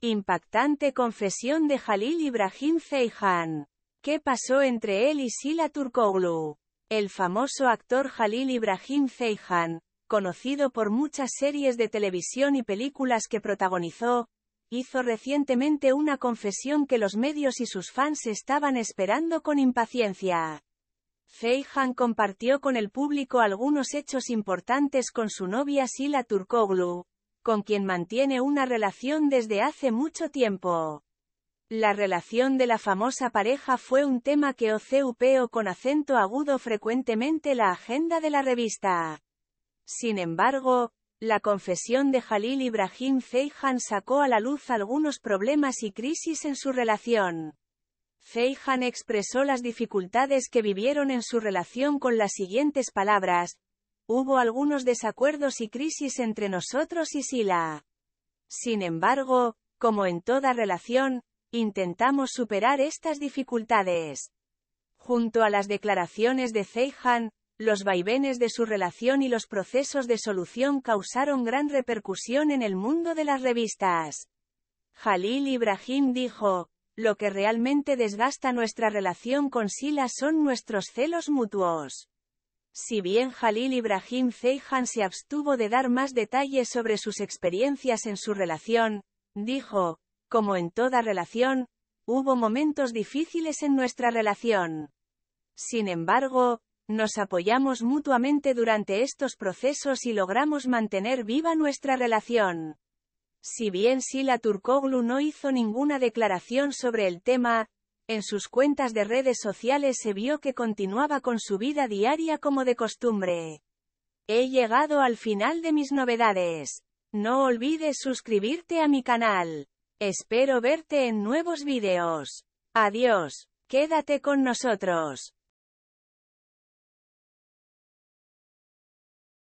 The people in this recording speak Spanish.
Impactante confesión de Halil Ibrahim Ceyhan. ¿Qué pasó entre él y Sila Turkoglu? El famoso actor Halil Ibrahim Ceyhan, conocido por muchas series de televisión y películas que protagonizó, hizo recientemente una confesión que los medios y sus fans estaban esperando con impaciencia. Ceyhan compartió con el público algunos hechos importantes con su novia Sila Turkoglu, con quien mantiene una relación desde hace mucho tiempo. La relación de la famosa pareja fue un tema que oceupo con acento agudo frecuentemente la agenda de la revista. Sin embargo, la confesión de Jalil Ibrahim Feijan sacó a la luz algunos problemas y crisis en su relación. Feijan expresó las dificultades que vivieron en su relación con las siguientes palabras, Hubo algunos desacuerdos y crisis entre nosotros y Sila. Sin embargo, como en toda relación, intentamos superar estas dificultades. Junto a las declaraciones de Zeihan, los vaivenes de su relación y los procesos de solución causaron gran repercusión en el mundo de las revistas. Jalil Ibrahim dijo, lo que realmente desgasta nuestra relación con Sila son nuestros celos mutuos. Si bien Halil Ibrahim Zeijan se abstuvo de dar más detalles sobre sus experiencias en su relación, dijo, como en toda relación, hubo momentos difíciles en nuestra relación. Sin embargo, nos apoyamos mutuamente durante estos procesos y logramos mantener viva nuestra relación. Si bien Sila Turkoglu no hizo ninguna declaración sobre el tema, en sus cuentas de redes sociales se vio que continuaba con su vida diaria como de costumbre. He llegado al final de mis novedades. No olvides suscribirte a mi canal. Espero verte en nuevos videos. Adiós. Quédate con nosotros.